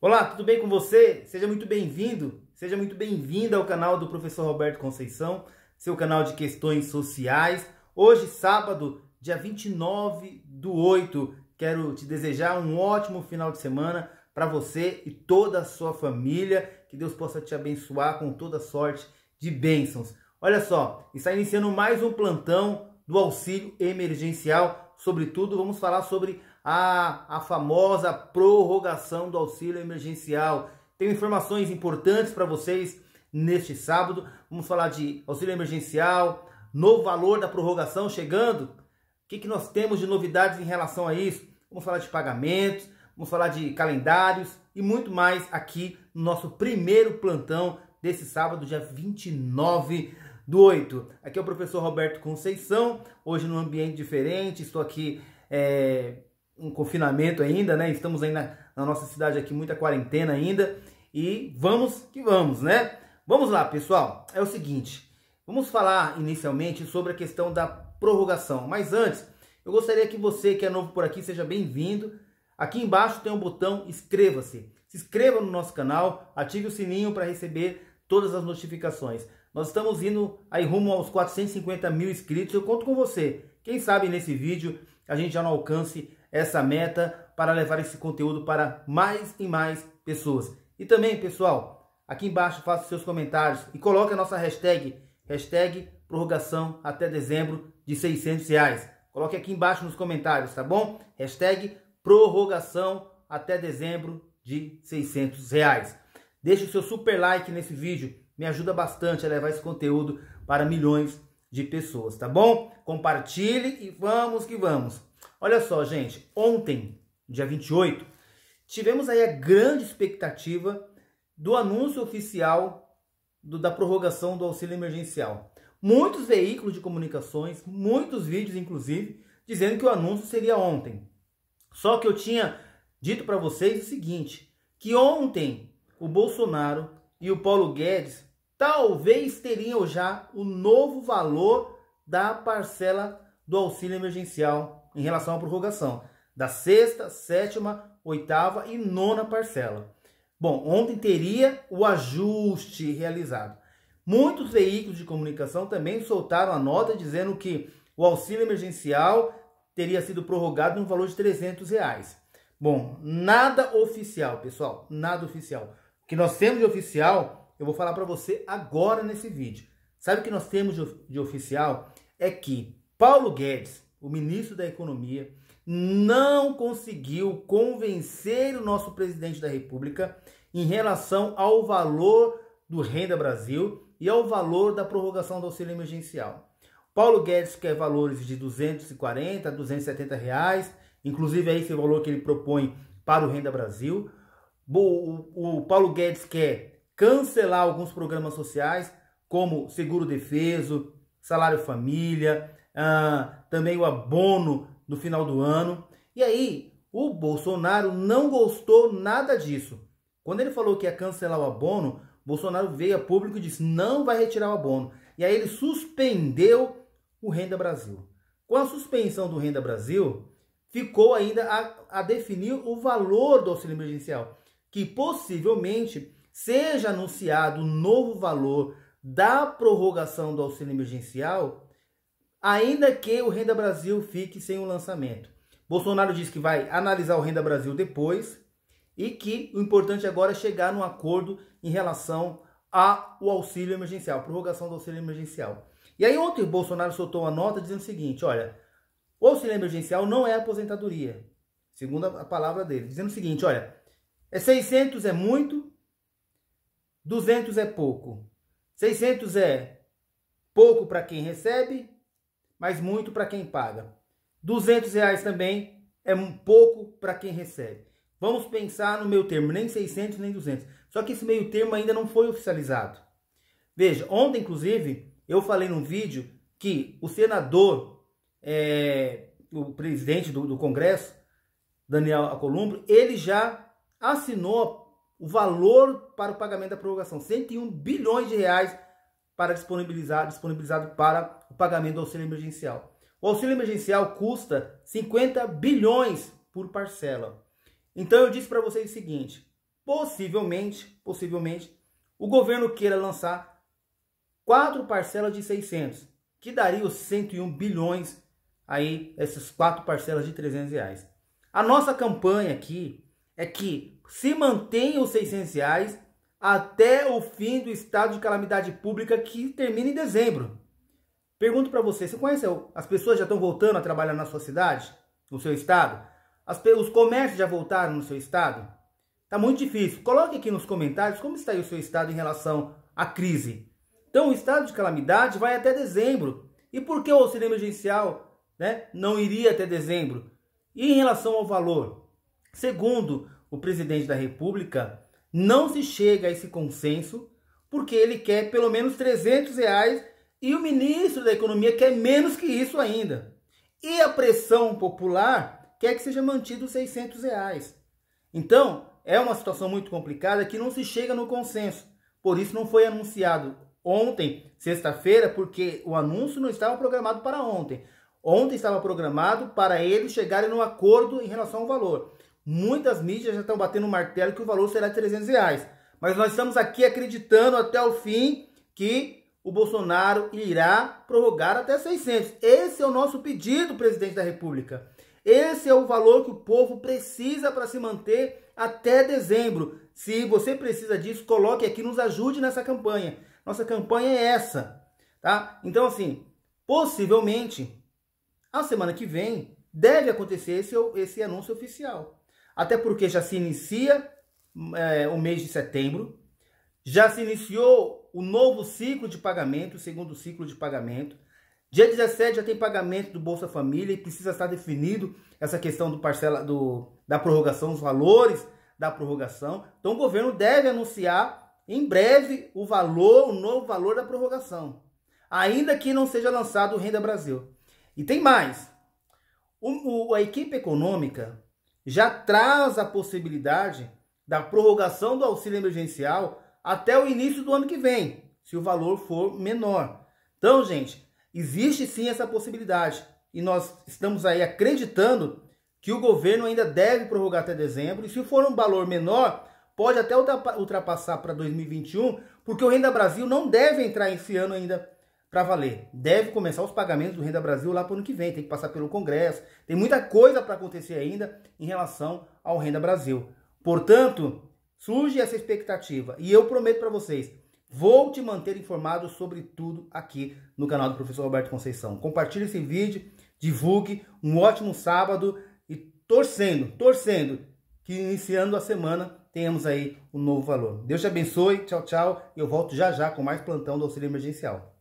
Olá, tudo bem com você? Seja muito bem-vindo, seja muito bem-vinda ao canal do professor Roberto Conceição, seu canal de questões sociais. Hoje, sábado, dia 29 do 8, quero te desejar um ótimo final de semana para você e toda a sua família. Que Deus possa te abençoar com toda sorte de bênçãos. Olha só, está iniciando mais um plantão do auxílio emergencial. Sobretudo, vamos falar sobre a, a famosa prorrogação do auxílio emergencial. Tenho informações importantes para vocês neste sábado. Vamos falar de auxílio emergencial, novo valor da prorrogação chegando. O que, que nós temos de novidades em relação a isso? Vamos falar de pagamentos, vamos falar de calendários e muito mais aqui no nosso primeiro plantão desse sábado, dia 29 do 8. Aqui é o professor Roberto Conceição, hoje num ambiente diferente, estou aqui é, um confinamento ainda, né? Estamos ainda na nossa cidade aqui, muita quarentena ainda. E vamos que vamos, né? Vamos lá, pessoal. É o seguinte, vamos falar inicialmente sobre a questão da prorrogação. Mas antes, eu gostaria que você que é novo por aqui seja bem-vindo. Aqui embaixo tem um botão inscreva-se. Se inscreva no nosso canal, ative o sininho para receber todas as notificações. Nós estamos indo aí rumo aos 450 mil inscritos. Eu conto com você. Quem sabe nesse vídeo a gente já não alcance essa meta para levar esse conteúdo para mais e mais pessoas. E também, pessoal, aqui embaixo faça seus comentários e coloque a nossa hashtag, hashtag prorrogação até dezembro de 600 reais. Coloque aqui embaixo nos comentários, tá bom? Hashtag prorrogação até dezembro de 600 reais. Deixe o seu super like nesse vídeo, me ajuda bastante a levar esse conteúdo para milhões de pessoas, tá bom? Compartilhe e vamos que vamos! Olha só, gente, ontem, dia 28, tivemos aí a grande expectativa do anúncio oficial do, da prorrogação do auxílio emergencial. Muitos veículos de comunicações, muitos vídeos inclusive, dizendo que o anúncio seria ontem. Só que eu tinha dito para vocês o seguinte, que ontem o Bolsonaro e o Paulo Guedes talvez teriam já o novo valor da parcela do auxílio emergencial em relação à prorrogação da sexta, sétima, oitava e nona parcela. Bom, ontem teria o ajuste realizado. Muitos veículos de comunicação também soltaram a nota dizendo que o auxílio emergencial teria sido prorrogado no valor de 300 reais. Bom, nada oficial, pessoal, nada oficial. O que nós temos de oficial, eu vou falar para você agora nesse vídeo. Sabe o que nós temos de oficial? É que Paulo Guedes o ministro da Economia, não conseguiu convencer o nosso presidente da República em relação ao valor do Renda Brasil e ao valor da prorrogação do auxílio emergencial. Paulo Guedes quer valores de 240 a 270 reais, inclusive é esse valor que ele propõe para o Renda Brasil. O, Paulo Guedes quer cancelar alguns programas sociais, como seguro defeso, salário família, ah, também o abono no final do ano. E aí, o Bolsonaro não gostou nada disso. Quando ele falou que ia cancelar o abono, Bolsonaro veio a público e disse: não vai retirar o abono. E aí ele suspendeu o Renda Brasil. Com a suspensão do Renda Brasil, ficou ainda a, a definir o valor do auxílio emergencial, que possivelmente seja anunciado um novo valor da prorrogação do auxílio emergencial ainda que o Renda Brasil fique sem o lançamento. Bolsonaro disse que vai analisar o Renda Brasil depois e que o importante agora é chegar num acordo em relação ao auxílio emergencial, prorrogação do auxílio emergencial. E aí ontem o Bolsonaro soltou uma nota dizendo o seguinte, olha, o auxílio emergencial não é aposentadoria, segundo a palavra dele, dizendo o seguinte, olha, é 600 é muito, 200 é pouco. 600 é pouco para quem recebe, mas muito para quem paga. 200 reais também é um pouco para quem recebe. Vamos pensar no meio termo, nem 600 nem 200. Só que esse meio termo ainda não foi oficializado. Veja, ontem inclusive eu falei num vídeo que o senador, é, o presidente do, do Congresso, Daniel Alcolumbre, ele já assinou o valor para o pagamento da prorrogação, 101 bilhões de reais para disponibilizar, disponibilizado para pagamento do auxílio emergencial. O auxílio emergencial custa 50 bilhões por parcela. Então eu disse para vocês o seguinte, possivelmente, possivelmente, o governo queira lançar quatro parcelas de 600, que daria os 101 bilhões aí, essas quatro parcelas de 300 reais. A nossa campanha aqui é que se mantenha os 600 reais até o fim do estado de calamidade pública que termina em dezembro. Pergunto para você, você conhece as pessoas já estão voltando a trabalhar na sua cidade, no seu estado? As, os comércios já voltaram no seu estado? Tá muito difícil. Coloque aqui nos comentários como está aí o seu estado em relação à crise. Então, o estado de calamidade vai até dezembro. E por que o auxílio emergencial né, não iria até dezembro? E em relação ao valor? Segundo o presidente da República, não se chega a esse consenso porque ele quer pelo menos 300 reais e o ministro da Economia quer menos que isso ainda. E a pressão popular quer que seja mantido os 600 reais. Então, é uma situação muito complicada que não se chega no consenso. Por isso não foi anunciado ontem, sexta-feira, porque o anúncio não estava programado para ontem. Ontem estava programado para eles chegarem no acordo em relação ao valor. Muitas mídias já estão batendo o martelo que o valor será de 300 reais. Mas nós estamos aqui acreditando até o fim que o Bolsonaro irá prorrogar até 600. Esse é o nosso pedido, presidente da República. Esse é o valor que o povo precisa para se manter até dezembro. Se você precisa disso, coloque aqui, nos ajude nessa campanha. Nossa campanha é essa, tá? Então, assim, possivelmente, a semana que vem, deve acontecer esse, esse anúncio oficial. Até porque já se inicia é, o mês de setembro, já se iniciou o novo ciclo de pagamento, o segundo ciclo de pagamento. Dia 17 já tem pagamento do Bolsa Família e precisa estar definido essa questão do parcela do, da prorrogação, os valores da prorrogação. Então o governo deve anunciar em breve o valor, o novo valor da prorrogação, ainda que não seja lançado o Renda Brasil. E tem mais. O, o, a equipe econômica já traz a possibilidade da prorrogação do auxílio emergencial até o início do ano que vem, se o valor for menor. Então, gente, existe sim essa possibilidade. E nós estamos aí acreditando que o governo ainda deve prorrogar até dezembro. E se for um valor menor, pode até ultrapassar para 2021, porque o Renda Brasil não deve entrar esse ano ainda para valer. Deve começar os pagamentos do Renda Brasil lá para o ano que vem, tem que passar pelo Congresso. Tem muita coisa para acontecer ainda em relação ao Renda Brasil. Portanto, Surge essa expectativa e eu prometo para vocês, vou te manter informado sobre tudo aqui no canal do professor Roberto Conceição. Compartilhe esse vídeo, divulgue, um ótimo sábado e torcendo, torcendo que iniciando a semana tenhamos aí um novo valor. Deus te abençoe, tchau, tchau. Eu volto já já com mais plantão do auxílio emergencial.